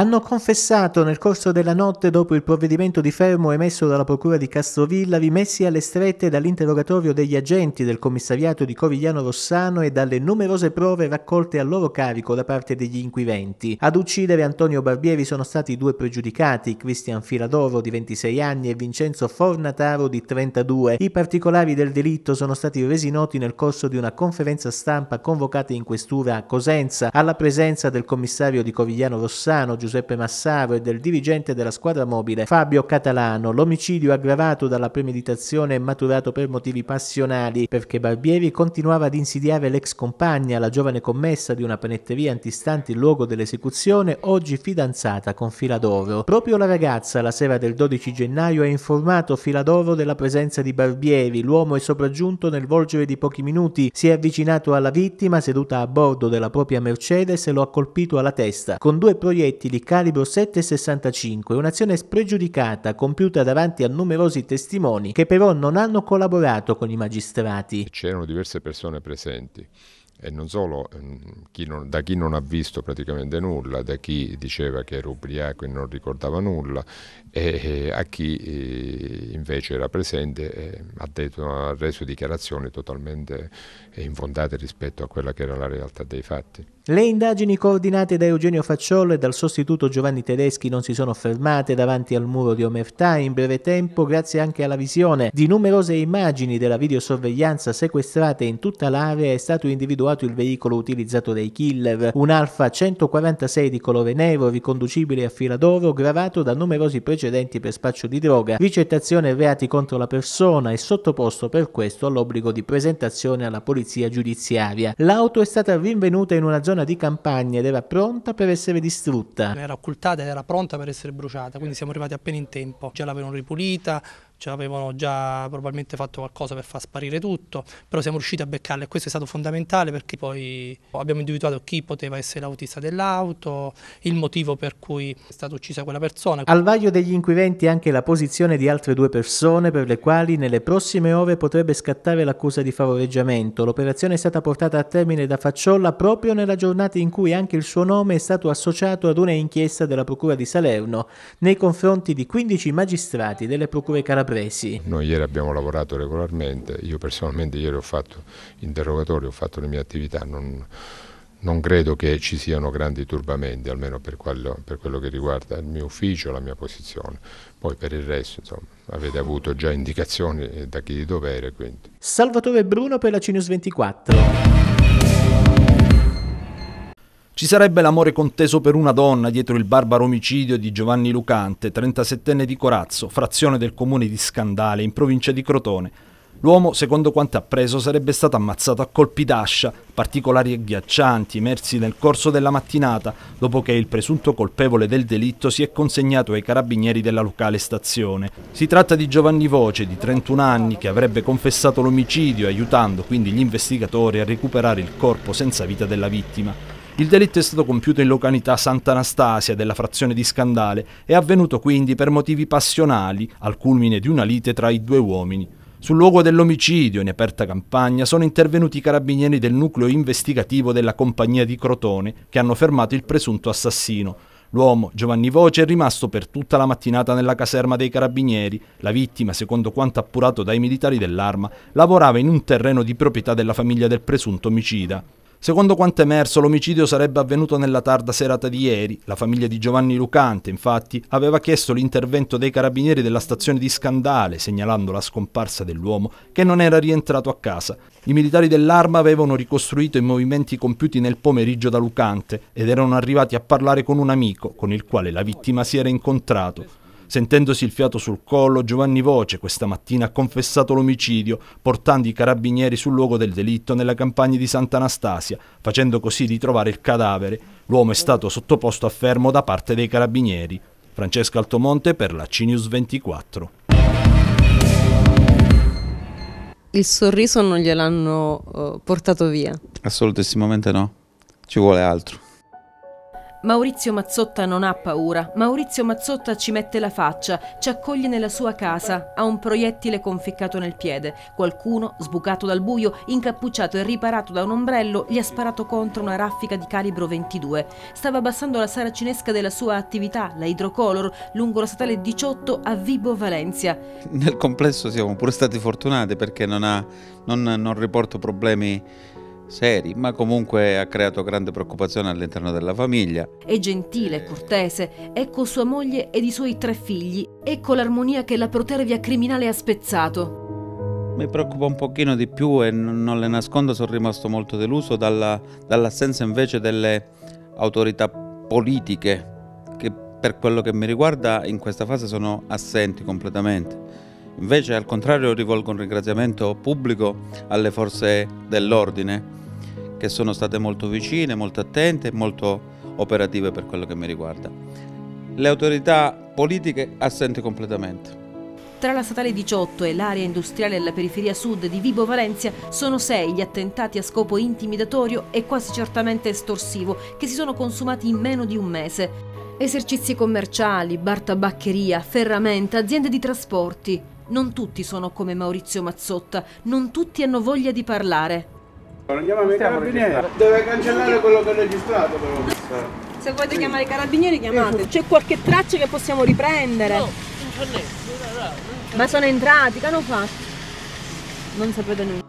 hanno confessato nel corso della notte dopo il provvedimento di fermo emesso dalla Procura di Castrovillavi, messi alle strette dall'interrogatorio degli agenti del commissariato di Covigliano Rossano e dalle numerose prove raccolte a loro carico da parte degli inquirenti. Ad uccidere Antonio Barbieri sono stati due pregiudicati, Cristian Filadoro di 26 anni e Vincenzo Fornataro di 32. I particolari del delitto sono stati resi noti nel corso di una conferenza stampa convocata in questura a Cosenza, alla presenza del commissario di Covigliano Rossano, Giuseppe Giuseppe Massaro e del dirigente della squadra mobile Fabio Catalano, l'omicidio aggravato dalla premeditazione è maturato per motivi passionali perché Barbieri continuava ad insidiare l'ex compagna, la giovane commessa di una panetteria antistante il luogo dell'esecuzione, oggi fidanzata con Filadoro. Proprio la ragazza la sera del 12 gennaio ha informato Filadoro della presenza di Barbieri, l'uomo è sopraggiunto nel volgere di pochi minuti, si è avvicinato alla vittima seduta a bordo della propria Mercedes e lo ha colpito alla testa con due proiettili calibro 7,65, un'azione spregiudicata compiuta davanti a numerosi testimoni che però non hanno collaborato con i magistrati. C'erano diverse persone presenti e non solo ehm, chi non, da chi non ha visto praticamente nulla, da chi diceva che era ubriaco e non ricordava nulla e, a chi eh, invece era presente e ha, detto, ha reso dichiarazioni totalmente infondate rispetto a quella che era la realtà dei fatti. Le indagini coordinate da Eugenio Facciolo e dal sostituto Giovanni Tedeschi non si sono fermate davanti al muro di omertà in breve tempo grazie anche alla visione di numerose immagini della videosorveglianza sequestrate in tutta l'area è stato individuato il veicolo utilizzato dai killer, un Alfa 146 di colore nero riconducibile a fila d'oro gravato da numerosi precedenti per spaccio di droga, ricettazione e reati contro la persona e sottoposto per questo all'obbligo di presentazione alla polizia giudiziaria. L'auto è stata rinvenuta in una zona zona di campagna ed era pronta per essere distrutta. Era occultata ed era pronta per essere bruciata, quindi siamo arrivati appena in tempo. Già l'avevano ripulita, cioè, avevano già probabilmente fatto qualcosa per far sparire tutto, però siamo riusciti a beccarle e questo è stato fondamentale perché poi abbiamo individuato chi poteva essere l'autista dell'auto, il motivo per cui è stata uccisa quella persona. Al vaglio degli inquirenti anche la posizione di altre due persone per le quali nelle prossime ore potrebbe scattare l'accusa di favoreggiamento. L'operazione è stata portata a termine da Facciolla proprio nella giornata in cui anche il suo nome è stato associato ad una inchiesta della Procura di Salerno nei confronti di 15 magistrati delle Procure Calabrese presi? Noi ieri abbiamo lavorato regolarmente, io personalmente ieri ho fatto interrogatori, ho fatto le mie attività, non, non credo che ci siano grandi turbamenti, almeno per quello, per quello, che riguarda il mio ufficio, la mia posizione. Poi per il resto, insomma, avete avuto già indicazioni da chi di dovere. Quindi. Salvatore Bruno per la Cinius 24. Ci sarebbe l'amore conteso per una donna dietro il barbaro omicidio di Giovanni Lucante, 37enne di Corazzo, frazione del comune di Scandale, in provincia di Crotone. L'uomo, secondo quanto appreso, sarebbe stato ammazzato a colpi d'ascia, particolari agghiaccianti, emersi nel corso della mattinata, dopo che il presunto colpevole del delitto si è consegnato ai carabinieri della locale stazione. Si tratta di Giovanni Voce, di 31 anni, che avrebbe confessato l'omicidio, aiutando quindi gli investigatori a recuperare il corpo senza vita della vittima. Il delitto è stato compiuto in località Santa Anastasia della frazione di Scandale e è avvenuto quindi per motivi passionali al culmine di una lite tra i due uomini. Sul luogo dell'omicidio, in aperta campagna, sono intervenuti i carabinieri del nucleo investigativo della compagnia di Crotone, che hanno fermato il presunto assassino. L'uomo, Giovanni Voce, è rimasto per tutta la mattinata nella caserma dei carabinieri. La vittima, secondo quanto appurato dai militari dell'arma, lavorava in un terreno di proprietà della famiglia del presunto omicida. Secondo quanto emerso, l'omicidio sarebbe avvenuto nella tarda serata di ieri. La famiglia di Giovanni Lucante, infatti, aveva chiesto l'intervento dei carabinieri della stazione di Scandale, segnalando la scomparsa dell'uomo che non era rientrato a casa. I militari dell'arma avevano ricostruito i movimenti compiuti nel pomeriggio da Lucante ed erano arrivati a parlare con un amico con il quale la vittima si era incontrato. Sentendosi il fiato sul collo, Giovanni Voce questa mattina ha confessato l'omicidio, portando i carabinieri sul luogo del delitto nella campagna di Sant'Anastasia, facendo così ritrovare il cadavere. L'uomo è stato sottoposto a fermo da parte dei carabinieri. Francesca Altomonte per la Cinius 24. Il sorriso non gliel'hanno eh, portato via? Assolutissimamente no, ci vuole altro. Maurizio Mazzotta non ha paura. Maurizio Mazzotta ci mette la faccia, ci accoglie nella sua casa, ha un proiettile conficcato nel piede. Qualcuno, sbucato dal buio, incappucciato e riparato da un ombrello, gli ha sparato contro una raffica di calibro 22. Stava abbassando la saracinesca della sua attività, la Hydrocolor, lungo la statale 18 a Vibo Valencia. Nel complesso siamo pure stati fortunati perché non, ha, non, non riporto problemi seri, ma comunque ha creato grande preoccupazione all'interno della famiglia. È gentile e eh. cortese, è con sua moglie ed i suoi tre figli, ecco l'armonia che la protervia criminale ha spezzato. Mi preoccupa un pochino di più e non le nascondo, sono rimasto molto deluso dalla, dall'assenza invece delle autorità politiche che per quello che mi riguarda in questa fase sono assenti completamente. Invece al contrario rivolgo un ringraziamento pubblico alle forze dell'ordine che sono state molto vicine, molto attente e molto operative per quello che mi riguarda. Le autorità politiche assenti completamente. Tra la statale 18 e l'area industriale alla periferia sud di Vibo Valencia sono sei gli attentati a scopo intimidatorio e quasi certamente estorsivo che si sono consumati in meno di un mese. Esercizi commerciali, bar tabaccheria, ferramenta, aziende di trasporti. Non tutti sono come Maurizio Mazzotta, non tutti hanno voglia di parlare. Andiamo a carabinieri. Deve cancellare quello che ho registrato però. Se volete chiamare i carabinieri chiamate. C'è qualche traccia che possiamo riprendere? No, non c'è niente. Ma sono entrati, che hanno fatto? Non sapete nulla.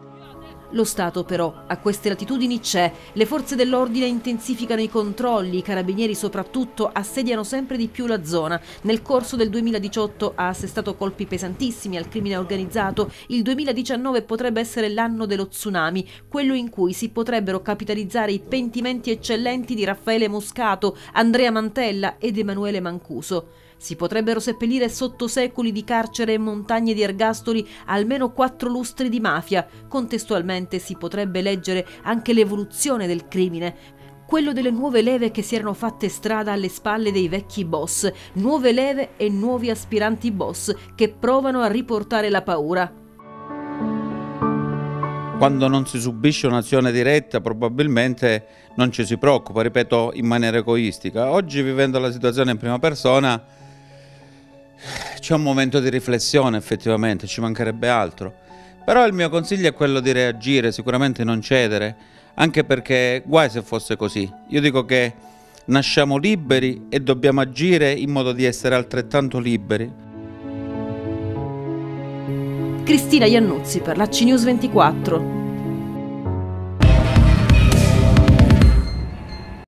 Lo Stato però a queste latitudini c'è, le forze dell'ordine intensificano i controlli, i carabinieri soprattutto assediano sempre di più la zona. Nel corso del 2018 ha assestato colpi pesantissimi al crimine organizzato, il 2019 potrebbe essere l'anno dello tsunami, quello in cui si potrebbero capitalizzare i pentimenti eccellenti di Raffaele Moscato, Andrea Mantella ed Emanuele Mancuso. Si potrebbero seppellire sotto secoli di carcere e montagne di ergastoli almeno quattro lustri di mafia, contestualmente recente si potrebbe leggere anche l'evoluzione del crimine, quello delle nuove leve che si erano fatte strada alle spalle dei vecchi boss, nuove leve e nuovi aspiranti boss che provano a riportare la paura. Quando non si subisce un'azione diretta probabilmente non ci si preoccupa, ripeto, in maniera egoistica. Oggi vivendo la situazione in prima persona c'è un momento di riflessione effettivamente, ci mancherebbe altro. Però il mio consiglio è quello di reagire, sicuramente non cedere, anche perché guai se fosse così. Io dico che nasciamo liberi e dobbiamo agire in modo di essere altrettanto liberi. Cristina Iannuzzi per la 24.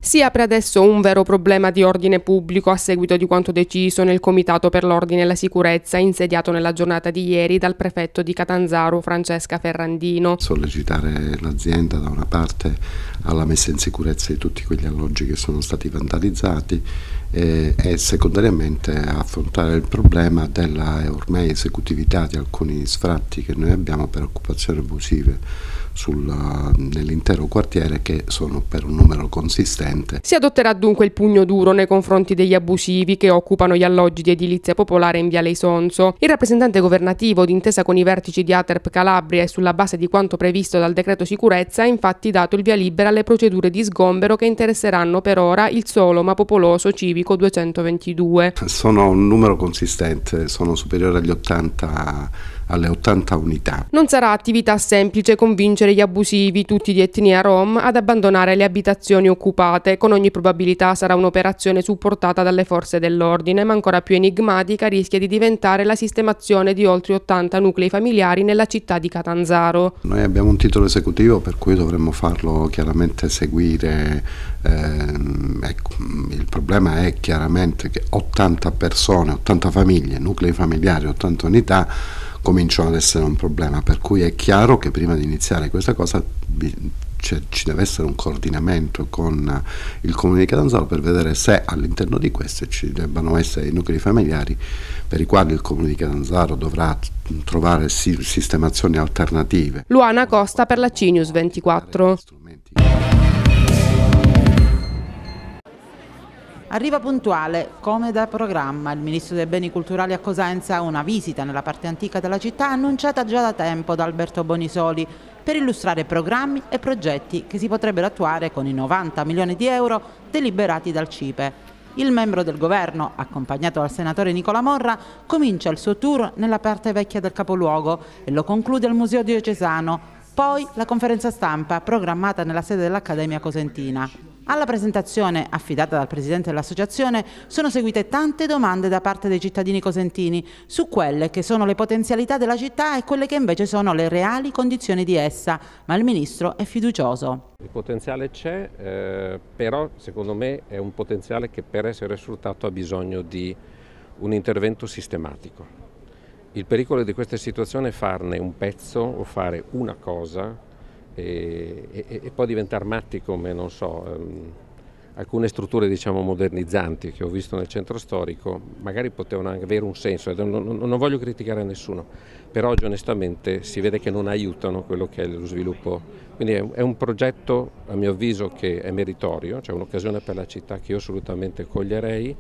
si apre adesso un vero problema di ordine pubblico a seguito di quanto deciso nel Comitato per l'Ordine e la Sicurezza insediato nella giornata di ieri dal prefetto di Catanzaro Francesca Ferrandino. Sollecitare l'azienda da una parte alla messa in sicurezza di tutti quegli alloggi che sono stati vandalizzati e, e secondariamente affrontare il problema della ormai esecutività di alcuni sfratti che noi abbiamo per occupazioni abusive sulla, nell'intero quartiere che sono per un numero consistente. Si adotterà dunque il pugno duro nei confronti degli abusivi che occupano gli alloggi di edilizia popolare in Viale Isonzo. Il rappresentante governativo, d'intesa con i vertici di Aterp Calabria e sulla base di quanto previsto dal decreto sicurezza, ha infatti dato il via libera alle procedure di sgombero che interesseranno per ora il solo ma popoloso civico 222. Sono un numero consistente, sono superiore agli 80 alle 80 unità. Non sarà attività semplice convincere gli abusivi, tutti di etnia rom, ad abbandonare le abitazioni occupate. Con ogni probabilità sarà un'operazione supportata dalle forze dell'ordine, ma ancora più enigmatica rischia di diventare la sistemazione di oltre 80 nuclei familiari nella città di Catanzaro. Noi abbiamo un titolo esecutivo per cui dovremmo farlo chiaramente seguire. Ehm, ecco, il problema è chiaramente che 80 persone, 80 famiglie, nuclei familiari, 80 unità cominciano ad essere un problema, per cui è chiaro che prima di iniziare questa cosa cioè, ci deve essere un coordinamento con il comune di Catanzaro per vedere se all'interno di queste ci debbano essere i nuclei familiari per i quali il comune di Catanzaro dovrà trovare sistemazioni alternative. Luana Costa per la CINIUS 24. Arriva puntuale, come da programma, il ministro dei beni culturali a Cosenza una visita nella parte antica della città annunciata già da tempo da Alberto Bonisoli per illustrare programmi e progetti che si potrebbero attuare con i 90 milioni di euro deliberati dal CIPE. Il membro del governo, accompagnato dal senatore Nicola Morra, comincia il suo tour nella parte vecchia del capoluogo e lo conclude al Museo Diocesano, poi la conferenza stampa programmata nella sede dell'Accademia Cosentina. Alla presentazione, affidata dal presidente dell'associazione, sono seguite tante domande da parte dei cittadini cosentini su quelle che sono le potenzialità della città e quelle che invece sono le reali condizioni di essa, ma il ministro è fiducioso. Il potenziale c'è, eh, però secondo me è un potenziale che per essere sfruttato ha bisogno di un intervento sistematico. Il pericolo di questa situazione è farne un pezzo o fare una cosa e, e, e poi diventare matti come, non so, ehm, alcune strutture diciamo modernizzanti che ho visto nel centro storico, magari potevano avere un senso, non, non, voglio criticare nessuno, però oggi onestamente si vede che non aiutano quello che è lo sviluppo. Quindi è, è un progetto a mio avviso che è meritorio, c'è cioè un'occasione per la città che io assolutamente coglierei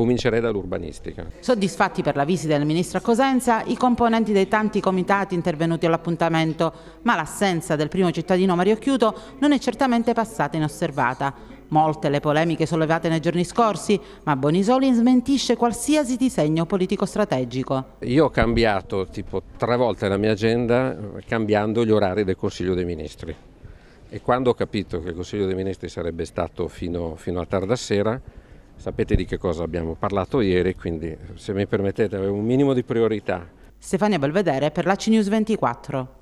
Comincerei dall'urbanistica. Soddisfatti per la visita del ministro a Cosenza i componenti dei tanti comitati intervenuti all'appuntamento, ma l'assenza del primo cittadino Mario Chiuto non è certamente passata inosservata. Molte le polemiche sollevate nei giorni scorsi, ma Bonisoli smentisce qualsiasi disegno politico-strategico. Io ho cambiato tipo tre volte la mia agenda cambiando gli orari del Consiglio dei Ministri. E quando ho capito che il Consiglio dei Ministri sarebbe stato fino, fino a tarda sera, Sapete di che cosa abbiamo parlato ieri, quindi se mi permettete avevo un minimo di priorità. Stefania Belvedere per la CNews 24.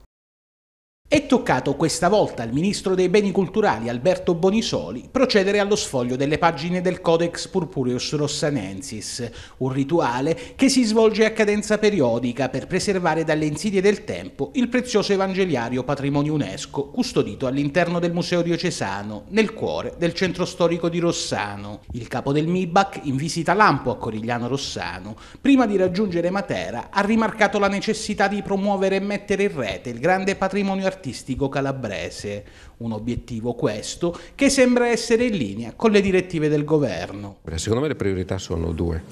È toccato questa volta al ministro dei beni culturali Alberto Bonisoli procedere allo sfoglio delle pagine del Codex Purpureus Rossanensis, un rituale che si svolge a cadenza periodica per preservare dalle insidie del tempo il prezioso evangeliario patrimonio UNESCO custodito all'interno del Museo Diocesano, nel cuore del centro storico di Rossano. Il capo del MIBAC, in visita lampo a Corigliano Rossano, prima di raggiungere Matera, ha rimarcato la necessità di promuovere e mettere in rete il grande patrimonio artistico artistico calabrese. Un obiettivo questo che sembra essere in linea con le direttive del governo. Secondo me le priorità sono due.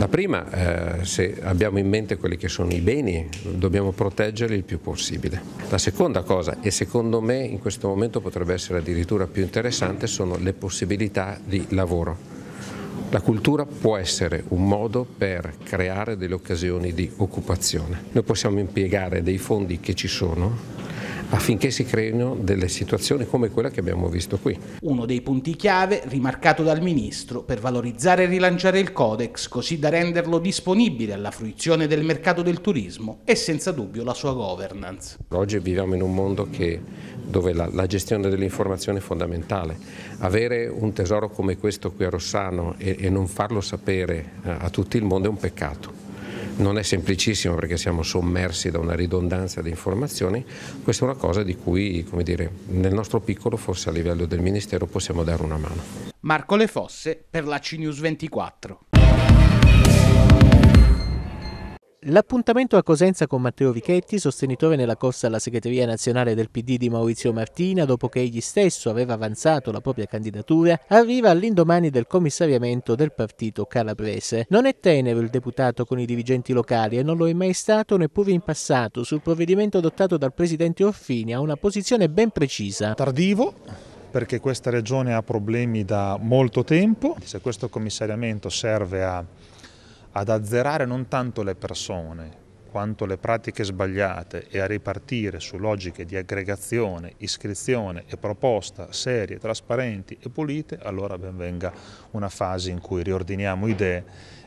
La prima, eh, se abbiamo in mente quelli che sono i beni, dobbiamo proteggerli il più possibile. La seconda cosa, e secondo me in questo momento potrebbe essere addirittura più interessante, sono le possibilità di lavoro. La cultura può essere un modo per creare delle occasioni di occupazione. Noi possiamo impiegare dei fondi che ci sono affinché si creino delle situazioni come quella che abbiamo visto qui. Uno dei punti chiave rimarcato dal Ministro per valorizzare e rilanciare il Codex così da renderlo disponibile alla fruizione del mercato del turismo è senza dubbio la sua governance. Oggi viviamo in un mondo che, dove la, la gestione dell'informazione è fondamentale. Avere un tesoro come questo qui a Rossano e, e non farlo sapere eh, a tutto il mondo è un peccato non è semplicissimo perché siamo sommersi da una ridondanza di informazioni, questa è una cosa di cui dire, nel nostro piccolo, forse a livello del Ministero, possiamo dare una mano. Marco Le Fosse per la CNews 24. L'appuntamento a Cosenza con Matteo Vichetti, sostenitore nella corsa alla segreteria nazionale del PD di Maurizio Martina, dopo che egli stesso aveva avanzato la propria candidatura, arriva all'indomani del commissariamento del partito calabrese. Non è tenero il deputato con i dirigenti locali e non lo è mai stato neppure in passato sul provvedimento adottato dal presidente Orfini a una posizione ben precisa. Tardivo, perché questa regione ha problemi da molto tempo. Se questo commissariamento serve a ad azzerare non tanto le persone quanto le pratiche sbagliate e a ripartire su logiche di aggregazione, iscrizione e proposta serie, trasparenti e pulite, allora ben venga una fase in cui riordiniamo idee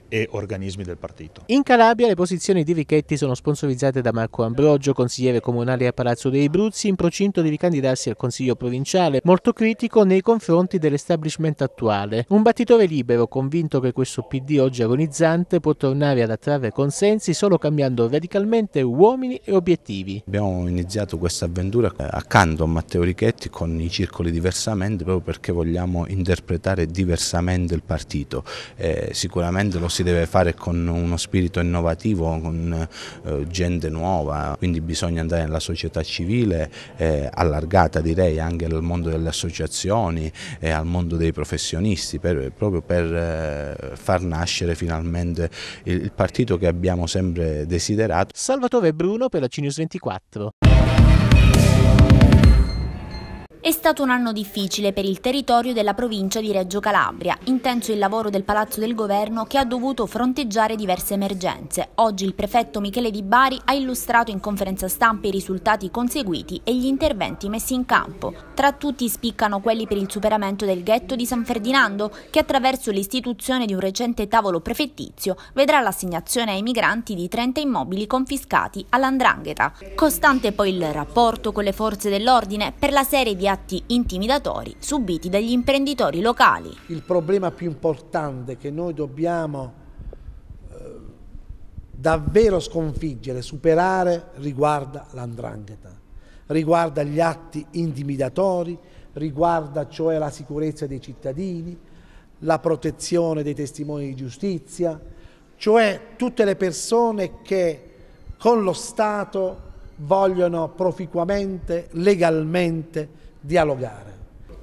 e organismi del partito. In Calabria le posizioni di Richetti sono sponsorizzate da Marco Ambrogio, consigliere comunale a Palazzo dei Bruzzi, in procinto di ricandidarsi al Consiglio provinciale, molto critico nei confronti dell'establishment attuale. Un battitore libero, convinto che questo PD oggi agonizzante può tornare ad attrarre consensi solo cambiando radicalmente uomini e obiettivi. Abbiamo iniziato questa avventura accanto a Matteo Richetti con i circoli diversamente proprio perché vogliamo interpretare diversamente il partito. Eh, sicuramente lo si deve fare con uno spirito innovativo, con eh, gente nuova, quindi bisogna andare nella società civile eh, allargata direi anche al mondo delle associazioni e al mondo dei professionisti, per, proprio per eh, far nascere finalmente il, il partito che abbiamo sempre desiderato. Salvatore Bruno per la Cinius 24. È stato un anno difficile per il territorio della provincia di Reggio Calabria, intenso il lavoro del Palazzo del Governo che ha dovuto fronteggiare diverse emergenze. Oggi il prefetto Michele Di Bari ha illustrato in conferenza stampa i risultati conseguiti e gli interventi messi in campo. Tra tutti spiccano quelli per il superamento del ghetto di San Ferdinando, che attraverso l'istituzione di un recente tavolo prefettizio vedrà l'assegnazione ai migranti di 30 immobili confiscati all'andrangheta. Costante poi il rapporto con le forze dell'ordine per la serie di atti intimidatori subiti dagli imprenditori locali. Il problema più importante che noi dobbiamo eh, davvero sconfiggere, superare, riguarda l'andrangheta, riguarda gli atti intimidatori, riguarda cioè la sicurezza dei cittadini, la protezione dei testimoni di giustizia, cioè tutte le persone che con lo Stato vogliono proficuamente, legalmente dialogare.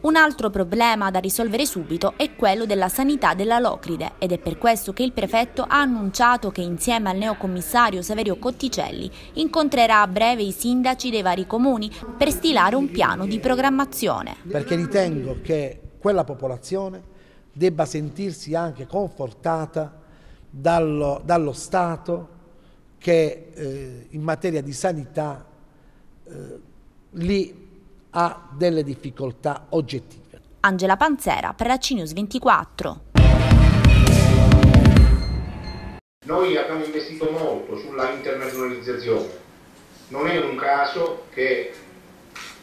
Un altro problema da risolvere subito è quello della sanità della Locride ed è per questo che il prefetto ha annunciato che insieme al neocommissario Saverio Cotticelli incontrerà a breve i sindaci dei vari comuni per stilare un piano di programmazione. Perché ritengo che quella popolazione debba sentirsi anche confortata dallo, dallo Stato che eh, in materia di sanità eh, li ha delle difficoltà oggettive. Angela Panzera per la CNews 24. Noi abbiamo investito molto sulla internazionalizzazione. Non è un caso che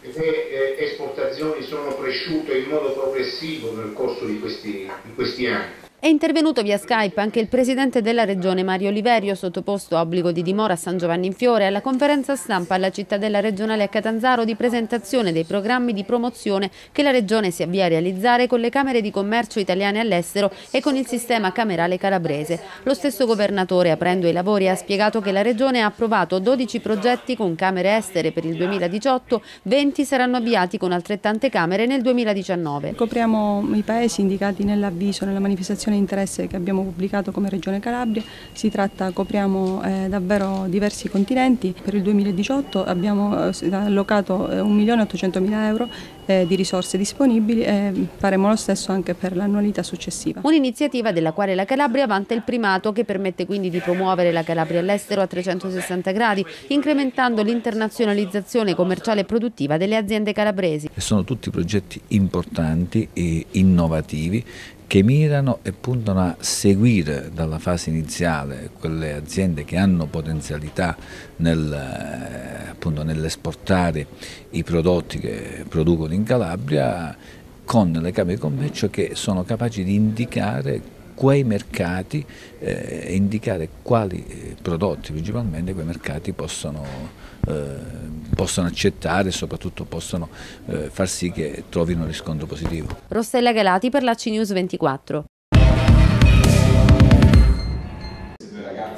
le eh, esportazioni sono cresciute in modo progressivo nel corso di questi, di questi anni. È intervenuto via Skype anche il presidente della regione Mario Oliverio, sottoposto a obbligo di dimora a San Giovanni in Fiore, alla conferenza stampa alla cittadella regionale a Catanzaro di presentazione dei programmi di promozione che la regione si avvia a realizzare con le Camere di Commercio italiane all'estero e con il sistema camerale calabrese. Lo stesso governatore, aprendo i lavori, ha spiegato che la regione ha approvato 12 progetti con Camere estere per il 2018, 20 saranno avviati con altrettante Camere nel 2019. Copriamo i paesi indicati nell'avviso, nella manifestazione dichiarazione di interesse che abbiamo pubblicato come Regione Calabria, si tratta, copriamo eh, davvero diversi continenti. Per il 2018 abbiamo eh, allocato 1.800.000 eh, euro eh, di risorse disponibili e faremo lo stesso anche per l'annualità successiva. Un'iniziativa della quale la Calabria vanta il primato che permette quindi di promuovere la Calabria all'estero a 360 gradi, incrementando l'internazionalizzazione commerciale e produttiva delle aziende calabresi. Sono tutti progetti importanti e innovativi che mirano e puntano a seguire dalla fase iniziale quelle aziende che hanno potenzialità nel, eh, nell'esportare i prodotti che producono in Calabria con le capi di commercio che sono capaci di indicare quei mercati eh, e indicare quali eh, prodotti principalmente quei mercati possono, eh, possono accettare e soprattutto possono eh, far sì che trovino riscontro positivo. Rossella Galati per la CNews 24.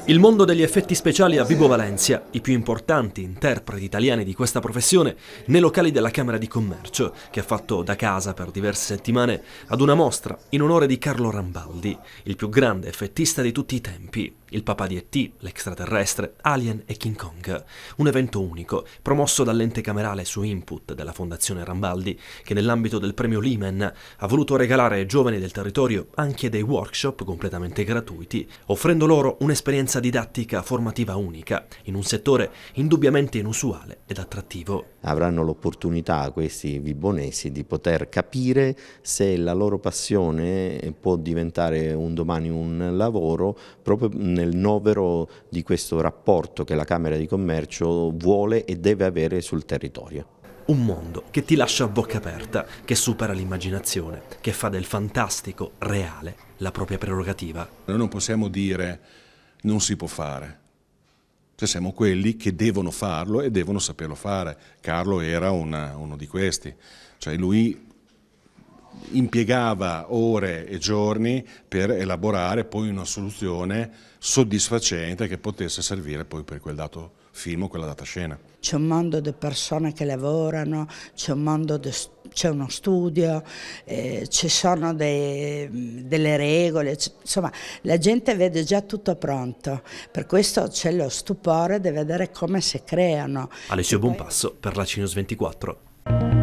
Il mondo degli effetti speciali a Vibo Valencia, i più importanti interpreti italiani di questa professione, nei locali della Camera di Commercio, che ha fatto da casa per diverse settimane ad una mostra in onore di Carlo Rambaldi, il più grande effettista di tutti i tempi il papà di E.T., l'extraterrestre, Alien e King Kong. Un evento unico, promosso dall'ente camerale su input della Fondazione Rambaldi, che nell'ambito del premio Lehman ha voluto regalare ai giovani del territorio anche dei workshop completamente gratuiti, offrendo loro un'esperienza didattica formativa unica, in un settore indubbiamente inusuale ed attrattivo. Avranno l'opportunità questi vibonesi di poter capire se la loro passione può diventare un domani un lavoro proprio nel nel novero di questo rapporto che la Camera di Commercio vuole e deve avere sul territorio. Un mondo che ti lascia a bocca aperta, che supera l'immaginazione, che fa del fantastico reale la propria prerogativa. Noi non possiamo dire non si può fare. Cioè siamo quelli che devono farlo e devono saperlo fare. Carlo era una, uno di questi. Cioè lui impiegava ore e giorni per elaborare poi una soluzione soddisfacente che potesse servire poi per quel dato film o quella data scena. C'è un mondo di persone che lavorano, c'è de... uno studio, eh, ci sono de... delle regole, insomma la gente vede già tutto pronto, per questo c'è lo stupore di vedere come si creano. Alessio Buonpasso per la Cinos 24.